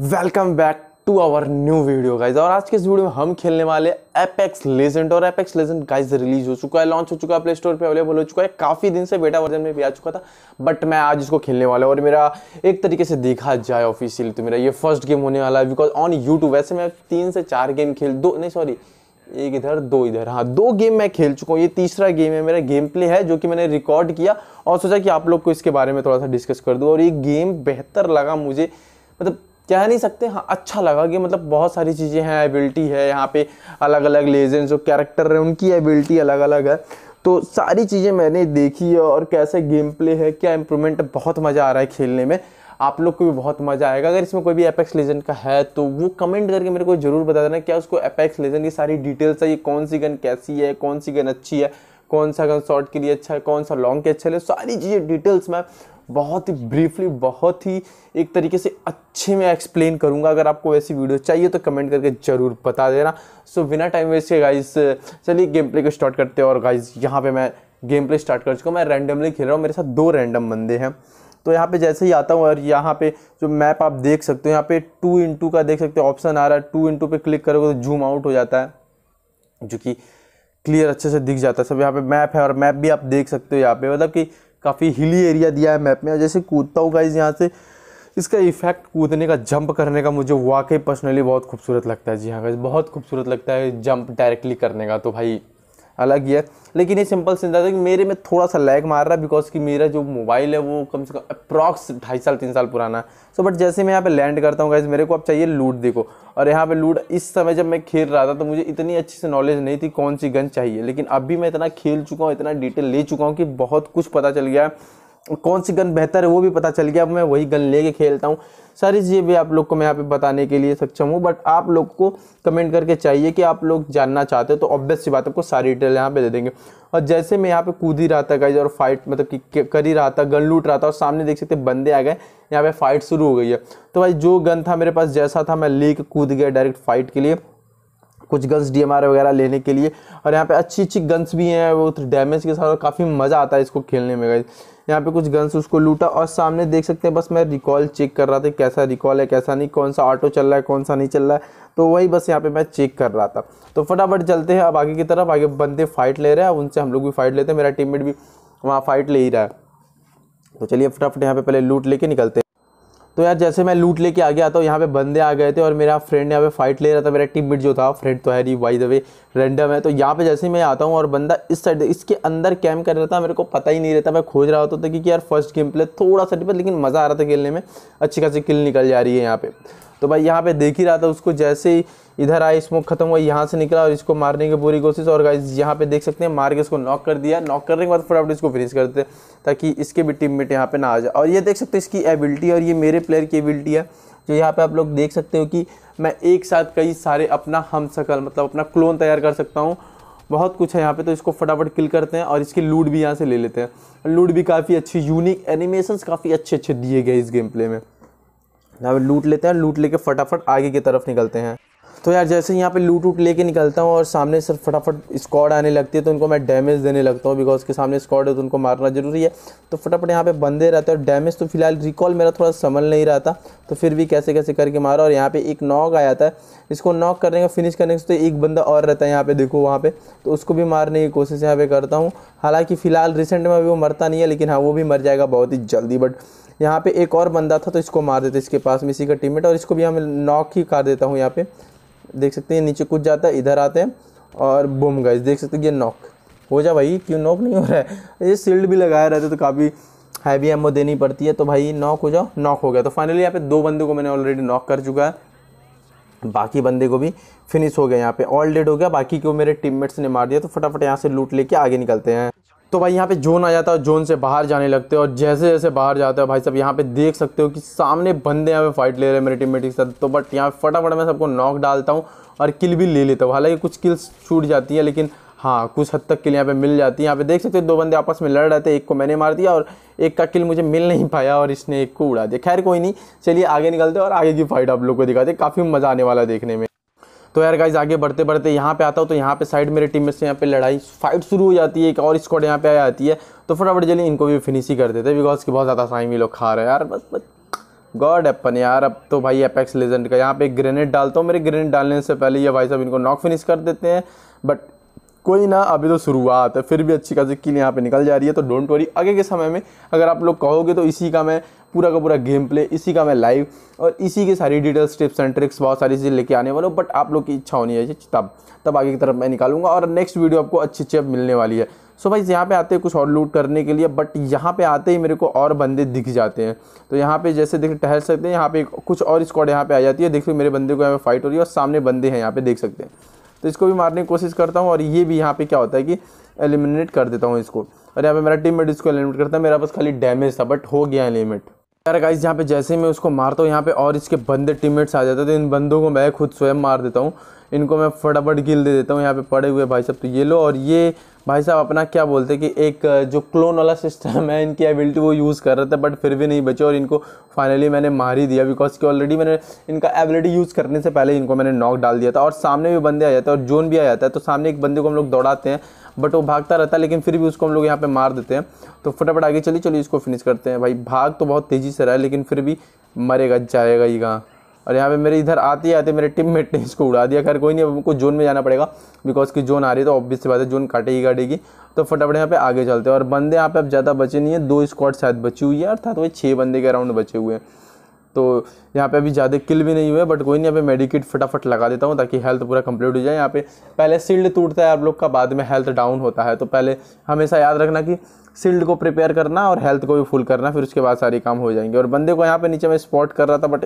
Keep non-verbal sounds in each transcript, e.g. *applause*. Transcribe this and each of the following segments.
welcome back to our new video guys और आज के इस वीडियो में हम खेलने वाले एपेक्स लेजेंड और एपेक्स लेजेंड गाइज रिलीज हो चुका है लॉन्च हो चुका है प्ले स्टोर पे अवेलेबल हो चुका है काफ़ी दिन से बेटा वर्जन में भी आ चुका था बट मैं आज इसको खेलने वाला हूँ और मेरा एक तरीके से देखा जाए ऑफिशियली तो मेरा ये फर्स्ट गेम होने वाला है बिकॉज ऑन यूट्यूब वैसे मैं तीन से चार गेम खेल दो नहीं सॉरी एक इधर दो इधर हाँ दो गेम मैं खेल चुका हूँ ये तीसरा गेम है मेरा गेम प्ले है जो कि मैंने रिकॉर्ड किया और सोचा कि आप लोग को इसके बारे में थोड़ा सा डिस्कस कर दूँ और ये गेम बेहतर लगा मुझे मतलब कह नहीं सकते हाँ अच्छा लगा कि मतलब बहुत सारी चीज़ें हैं एबिलिटी है यहाँ पे अलग अलग लेजेंड जो कैरेक्टर है उनकी एबिलिटी अलग अलग है तो सारी चीज़ें मैंने देखी है और कैसे गेम प्ले है क्या इम्प्रूवमेंट बहुत मज़ा आ रहा है खेलने में आप लोग को भी बहुत मज़ा आएगा अगर इसमें कोई भी एपेक्स लेजेंड का है तो वो कमेंट करके मेरे को ज़रूर बता देना क्या उसको एपेक्स लेजेंड की सारी डिटेल्स है ये कौन सी गन कैसी है कौन सी गन अच्छी है कौन सा गन शॉर्ट के लिए अच्छा है कौन सा लॉन्ग के अच्छा है सारी चीज़ें डिटेल्स मैं बहुत ही ब्रीफली बहुत ही एक तरीके से अच्छे में एक्सप्लेन करूँगा अगर आपको ऐसी वीडियो चाहिए तो कमेंट करके ज़रूर बता देना सो so, बिना टाइम वेस्ट के गाइज चलिए गेम प्ले को स्टार्ट करते हैं और गाइज यहाँ पर मैं गेम प्ले स्टार्ट कर चुका हूँ मैं रैंडमली खेल रहा हूँ मेरे साथ दो रैंडम बंदे हैं तो यहाँ पे जैसे ही आता हूँ और यहाँ पे जो मैप आप देख सकते हो यहाँ पे टू इंटू का देख सकते हो ऑप्शन आ रहा है टू इंटू पे क्लिक करोगे तो जूम आउट हो जाता है जो कि क्लियर अच्छे से दिख जाता है सब यहाँ पे मैप है और मैप भी आप देख सकते हो यहाँ पे मतलब कि काफ़ी हिली एरिया दिया है मैप में जैसे कूदता हूँ गाइज यहाँ से इसका इफेक्ट कूदने का जंप करने का मुझे वाकई पर्सनली बहुत खूबसूरत लगता है जी हाँ गाइज बहुत खूबसूरत लगता है जंप डायरेक्टली करने का तो भाई अलग ही है लेकिन ये सिंपल सिंधा था कि मेरे में थोड़ा सा लैग मार रहा है बिकॉज कि मेरा जो मोबाइल है वो कम से कम अप्रॉक्स ढाई साल तीन साल पुराना है सो बट जैसे मैं यहाँ पे लैंड करता हूँ गैस मेरे को अब चाहिए लूट देखो और यहाँ पे लूट इस समय जब मैं खेल रहा था तो मुझे इतनी अच्छी से नॉलेज नहीं थी कौन सी गन चाहिए लेकिन अब भी मैं इतना खेल चुका हूँ इतना डिटेल ले चुका हूँ कि बहुत कुछ पता चल गया है कौन सी गन बेहतर है वो भी पता चल गया अब मैं वही गन लेके खेलता हूँ सारी चीज़ें भी आप लोग को मैं यहाँ पे बताने के लिए सक्षम हूँ बट आप लोग को कमेंट करके चाहिए कि आप लोग जानना चाहते हो तो ऑब्वियस सी बात आपको सारी डिटेल यहाँ पे दे देंगे और जैसे मैं यहाँ पे कूद ही रहा था गाइज और फाइट मतलब कि कर ही रहा था गन लूट रहा था और सामने देख सकते बंदे आ गए यहाँ पे फाइट शुरू हो गई है तो भाई जो गन था मेरे पास जैसा था मैं लेके कूद गया डायरेक्ट फाइट के लिए कुछ गन्स डी वगैरह लेने के लिए और यहाँ पे अच्छी अच्छी गन्स भी हैं वो डैमेज तो के साथ और काफ़ी मज़ा आता है इसको खेलने में गाइज यहाँ पे कुछ गन्स उसको लूटा और सामने देख सकते हैं बस मैं रिकॉल चेक कर रहा था कैसा रिकॉल है कैसा नहीं कौन सा ऑटो चल रहा है कौन सा नहीं चल रहा है तो वही बस यहाँ पे मैं चेक कर रहा था तो फटाफट चलते हैं अब आगे की तरफ आगे बंदे फाइट ले रहे हैं उनसे हम लोग भी फाइट लेते हैं मेरा टीम भी वहाँ फाइट ले ही रहा है तो चलिए फटाफट यहाँ पे पहले लूट लेके निकलते हैं तो यार जैसे मैं लूट लेके आ गया तो यहाँ पे बंदे आ गए थे और मेरा फ्रेंड यहाँ पे फाइट ले रहा था मेरा टीममेट जो था फ्रेंड तो है नहीं वाई द वे रैंडम है तो यहाँ पे जैसे मैं आता हूँ और बंदा इस साइड इसके अंदर कैम कर रहा था मेरे को पता ही नहीं रहता मैं खोज रहा होता था कि यार फर्स्ट गेम प्ले थोड़ा सा डिपेंड लेकिन मज़ा आ रहा था खेलने में अच्छी खासी किल निकल जा रही है यहाँ पर तो भाई यहाँ पे देख ही रहा था उसको जैसे ही इधर आए स्मोक खत्म हुआ यहाँ से निकला और इसको मारने की पूरी कोशिश और गाइज यहाँ पे देख सकते हैं मार के इसको नॉक कर दिया नॉक करने के बाद फटाफट इसको फिनिश करते ताकि इसके भी टीम मेट यहाँ पे ना आ जाए और ये देख सकते इसकी एबिलिटी और ये मेरे प्लेयर की एबिलिटी है जो यहाँ पे आप लोग देख सकते हो कि मैं एक साथ कई सारे अपना हम शकल मतलब अपना क्लोन तैयार कर सकता हूँ बहुत कुछ है यहाँ पे तो इसको फटाफट किल करते हैं और इसकी लूट भी यहाँ से ले लेते हैं लूट भी काफ़ी अच्छी यूनिक एनिमेशंस काफ़ी अच्छे अच्छे दिए गए इस गेम प्ले में यहाँ पे लूट लेते हैं लूट लेके फटाफट आगे की तरफ निकलते हैं तो यार जैसे यहाँ पे लूट उट लेके निकलता हूँ और सामने सर फटाफट स्कॉड आने लगती है तो उनको मैं डैमेज देने लगता हूँ बिकॉज के सामने स्कॉड है तो उनको मारना ज़रूरी है तो फटाफट यहाँ पे बंदे रहते हैं और डैमेज तो फिलहाल रिकॉल मेरा थोड़ा संभल नहीं रहा था तो फिर भी कैसे कैसे करके मारा और यहाँ पे एक नॉक आया था इसको नॉक करने का फिनिश करने से तो एक बंदा और रहता है यहाँ पे देखो वहाँ पे तो उसको भी मारने की कोशिश यहाँ पे करता हूँ हालांकि फ़िलहाल रिसेंट में अभी वो मरता नहीं है लेकिन हाँ वो भी मर जाएगा बहुत ही जल्दी बट यहाँ पे एक और बंदा था तो इसको मार देते इसके पास में इसी का टीममेट और इसको भी हमें नॉक ही कर देता हूँ यहाँ पे देख सकते हैं नीचे कुछ जाता है इधर आते हैं और बुम गाइज देख सकते हैं ये नॉक हो जा भाई क्यों नॉक नहीं हो रहा है ये सील्ड भी लगाया रहता है तो काफ़ी हैवी एमओ देनी पड़ती है तो भाई नॉक हो जाओ नॉक हो गया तो फाइनली यहाँ पे दो बंदे को मैंने ऑलरेडी नॉक कर चुका है बाकी बंदे को भी फिनिश हो गया यहाँ पे ऑल डेड हो गया बाकी को मेरे टीममेट्स ने मार दिया तो फटाफट यहाँ से लूट लेके आगे निकलते हैं तो भाई यहाँ पे जोन आ जाता है जोन से बाहर जाने लगते हो और जैसे जैसे बाहर जाते हो भाई सब यहाँ पे देख सकते हो कि सामने बंदे यहाँ पे फाइट ले रहे हैं मेरे टीम के साथ तो बट यहाँ फटाफट मैं सबको नॉक डालता हूँ और किल भी ले लेता हूँ हालांकि कुछ किल्स छूट जाती है लेकिन हाँ कुछ हद तक किल यहाँ पे मिल जाती है यहाँ पे देख सकते हो दो बंदे आपस में लड़ रहे थे एक को मैंने मार दिया और एक का किल मुझे मिल नहीं पाया और इसने एक को उड़ा दिया खैर कोई नहीं चलिए आगे निकलते और आगे की फाइट आप लोग को दिखाते काफ़ी मज़ा आने वाला देखने में तो यार गाइज आगे बढ़ते बढ़ते यहाँ पे आता हूँ तो यहाँ पे साइड मेरे टीम में से यहाँ पे लड़ाई फाइट शुरू हो जाती है एक और स्क्वाड यहाँ पे आ जाती है तो फटाफट जल्दी इनको भी फिनिश ही कर देते हैं बिकॉज की बहुत ज़्यादा साइम ये लोग खा रहे हैं यार बस बस गॉड एप्पन यार अब तो भाई एपेक्स लेजेंड का यहाँ पे ग्रेनेड डालता हूँ मेरे ग्रेनेड डालने से पहले ये भाई साहब इनको नॉक फिनिश कर देते हैं बट कोई ना अभी तो शुरुआत है फिर भी अच्छी खासी किल यहाँ पे निकल जा रही है तो डोंट वरी आगे के समय में अगर आप लोग कहोगे तो इसी का मैं पूरा का पूरा गेम प्ले इसी का मैं लाइव और इसी के सारी डिटेल्स टिप्स एंड ट्रिक्स बहुत सारी चीज़ें लेके आने वाला हूँ बट आप लोग की इच्छा होनी चाहिए तब तब आगे की तरफ मैं निकालूंगा और नेक्स्ट वीडियो आपको अच्छी अच्छी अब मिलने वाली है सो भाई यहाँ पे आते हैं कुछ और लूट करने के लिए बट यहाँ पे आते ही मेरे को और बंदे दिख जाते हैं तो यहाँ पे जैसे देख टहल सकते हैं यहाँ पे कुछ और स्क्वाड यहाँ पे आ जाती है देखिए मेरे बंदे को यहाँ पे फाइट हो रही है और सामने बंदे हैं यहाँ पे देख सकते हैं तो इसको भी मारने की कोशिश करता हूँ और ये भी यहाँ पे क्या होता है कि एलिमिनेट कर देता हूँ इसको और यहाँ पर मेरा टीम मेट इसको एलिमिनेट करता है मेरा पास खाली डैमेज था बट हो गया एलिमिनेट यार गाइस यहाँ पे जैसे ही मैं उसको मारता हूँ यहाँ पे और इसके बंदे टीममेट्स आ जाते हैं तो इन बंदों को मैं खुद स्वयं मार देता हूँ इनको मैं फटाफट गिल दे देता हूँ यहाँ पे पड़े हुए भाई साहब तो ये लो और ये भाई साहब अपना क्या बोलते हैं कि एक जो क्लोन वाला सिस्टम है इनकी एबिलिटी वो यूज़ कर रहे थे बट फिर भी नहीं बचे और इनको फाइनली मैंने मार ही दिया बिकॉज कि ऑलरेडी मैंने इनका एबिलिटी यूज़ करने से पहले इनको मैंने नॉक डाल दिया था और सामने भी बंदे आ जाते हैं और जोन भी आ जाता है तो सामने एक बंदे को हम लोग दौड़ाते हैं बट वो भागता रहता है लेकिन फिर भी उसको हम लोग यहाँ पर मार देते हैं तो फटाफट आगे चलिए चलिए इसको फिनिश करते हैं भाई भाग तो बहुत तेज़ी से रहा है लेकिन फिर भी मरेगा जाएगा ये कहाँ और यहाँ पे मेरे इधर आते आते मेरे टीम मेट ने इसको उड़ा दिया खैर कोई नहीं हमको जोन में जाना पड़ेगा बिकॉज की जोन आ रही है तो ऑब्वियस बात है जोन काटेगी काटेगी तो फटाफट यहाँ पे आगे चलते हैं और बंदे यहाँ पे अब ज़्यादा बचे नहीं है दो स्क्वाड शायद बची हुई है अर्थात वही छः बंदे के अराउंड बचे हुए हैं तो यहाँ पे अभी ज़्यादा किल भी नहीं हुए बट कोई नहीं यहाँ पे मेडिकेट फटाफट लगा देता हूँ ताकि हेल्थ पूरा कंप्लीट हो जाए यहाँ पे पहले सील्ड टूटता है आप लोग का बाद में हेल्थ डाउन होता है तो पहले हमेशा याद रखना कि सील्ड को प्रिपेयर करना और हेल्थ को भी फुल करना फिर उसके बाद सारे काम हो जाएंगे और बंदे को यहाँ पे नीचे मैं स्पॉट कर रहा था बट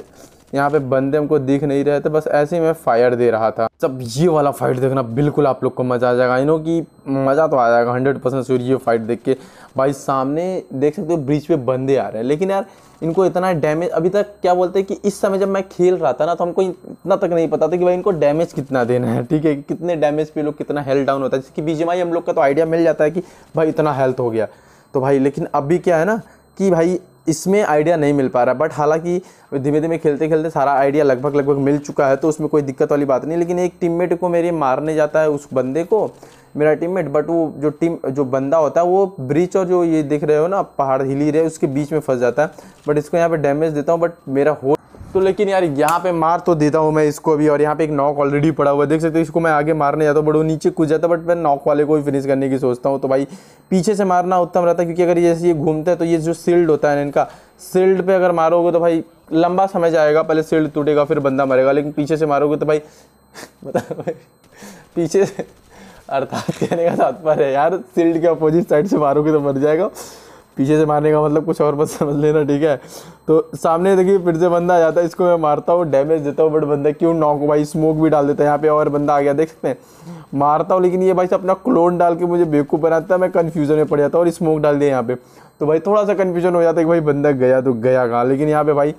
यहाँ पे बंदे हमको दिख नहीं रहे थे बस ऐसे ही मैं फायर दे रहा था जब ये वाला फाइट देखना बिल्कुल आप लोग को मज़ा आ जाएगा इनो की मज़ा तो आ जाएगा हंड्रेड परसेंट सूर्य ये फाइट देख के भाई सामने देख सकते हो ब्रिज पे बंदे आ रहे हैं लेकिन यार इनको इतना डैमेज अभी तक क्या बोलते हैं कि इस समय जब मैं खेल रहा था ना तो हमको इतना तक नहीं पता था कि भाई इनको डैमेज कितना देना है ठीक है कितने डैमेज पे लोग कितना हेल्थ डाउन होता है जिसकी बीजेमाई हम लोग का तो आइडिया मिल जाता है कि भाई इतना हेल्थ हो गया तो भाई लेकिन अभी क्या है ना कि भाई इसमें आइडिया नहीं मिल पा रहा बट हालांकि धीमे धीमे खेलते खेलते सारा आइडिया लगभग लगभग मिल चुका है तो उसमें कोई दिक्कत वाली बात नहीं लेकिन एक टीममेट को मेरे मारने जाता है उस बंदे को मेरा टीममेट बट वो जो टीम जो बंदा होता है वो ब्रिच और जो ये देख रहे हो ना पहाड़ हिली रहे उसके बीच में फंस जाता है बट इसको यहाँ पर डैमेज देता हूँ बट मेरा हो तो लेकिन यार यहाँ पे मार तो देता हूँ मैं इसको भी और यहाँ पे एक नॉक ऑलरेडी पड़ा हुआ है देख सकते हो इसको मैं आगे मारने जाता हूँ बट वो नीचे कुछ जाता बट मैं नॉक वाले को ही फिनिश करने की सोचता हूँ तो भाई पीछे से मारना उत्तम रहता है क्योंकि अगर जैसे ये घूमता है तो ये जो सील्ड होता है ना इनका सील्ड पर अगर मारोगे तो भाई लंबा समय जाएगा पहले सील्ड टूटेगा फिर बंदा मरेगा लेकिन पीछे से मारोगे तो भाई *laughs* मतलब पीछे से अर्थात कहने का तात्पर्य यार सील्ड के अपोजिट साइड से मारोगे तो मर जाएगा पीछे से मारने का मतलब कुछ और मत समझ लेना ठीक है तो सामने देखिए फिर से बंदा आ जाता है इसको मैं मारता हूँ डैमेज देता हूँ बट बंदा क्यों नॉक भाई स्मोक भी डाल देता है यहाँ पे और बंदा आ गया देख सकते हैं मारता हूँ लेकिन ये भाई अपना क्लोन डाल के मुझे बेवकूफ़ बनाता है तो मैं कन्फ्यूज़न में पड़ जाता हूँ और स्मोक डाल दिया यहाँ पे तो भाई थोड़ा सा कन्फ्यूजन हो जाता है कि भाई बंदा गया तो गया कहाँ लेकिन यहाँ पे भाई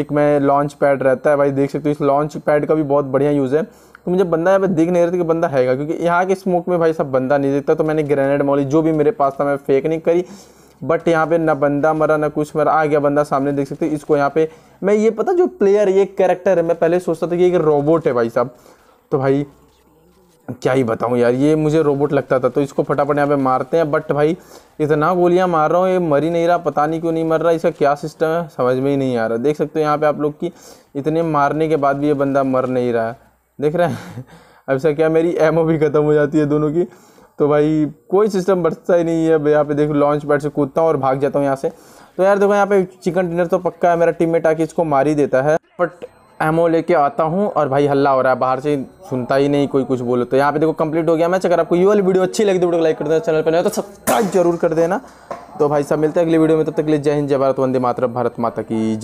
एक मैं लॉन्च पैड रहता है भाई देख सकते हो इस लॉन्च पैड का भी बहुत बढ़िया यूज़ है तो मुझे बंदा यहाँ पे दिख नहीं रहा था कि बंदा हैगा क्योंकि यहाँ के स्मोक में भाई सब बंदा नहीं देखता तो मैंने ग्रेनेड मॉली जो भी मेरे पास था मैं फेंक नहीं करी बट यहाँ पे ना बंदा मरा ना कुछ मरा आ गया बंदा सामने देख सकते इसको यहाँ पे मैं ये पता जो प्लेयर ये कैरेक्टर है मैं पहले सोचता था कि एक रोबोट है भाई साहब तो भाई क्या ही बताऊँ यार ये मुझे रोबोट लगता था तो इसको फटाफट यहाँ पे मारते हैं बट भाई इतना गोलियाँ मार रहा हूँ ये मर ही नहीं रहा पता नहीं क्यों नहीं मर रहा इसका क्या सिस्टम है समझ में ही नहीं आ रहा देख सकते हो यहाँ पे आप लोग की इतने मारने के बाद भी ये बंदा मर नहीं रहा है देख रहे हैं *laughs* अब सर क्या मेरी एमओ भी ख़त्म हो जाती है दोनों की तो भाई कोई सिस्टम बचता ही नहीं है अब यहाँ पे देखो लॉन्च पैड से कूदता हूँ और भाग जाता हूँ यहाँ से तो यार देखो यहाँ पे चिकन डिनर तो पक्का है मेरा टीममेट आके इसको मार ही देता है बट एमओ लेके आता हूँ और भाई हल्ला हो रहा है बाहर से सुनता ही नहीं कोई कुछ बोलो तो यहाँ पे देखो कंप्लीट हो गया मैच अगर आपको ये वाली वीडियो अच्छी लगी है तो वीडियो लाइक कर देना चैनल पर नहीं तो सब्सक्राइब जरूर कर देना तो भाई साहब मिलते हैं अगली वीडियो में तब तक के लिए जय हिंद जय भारत वंदे मातरम भारत माता की जय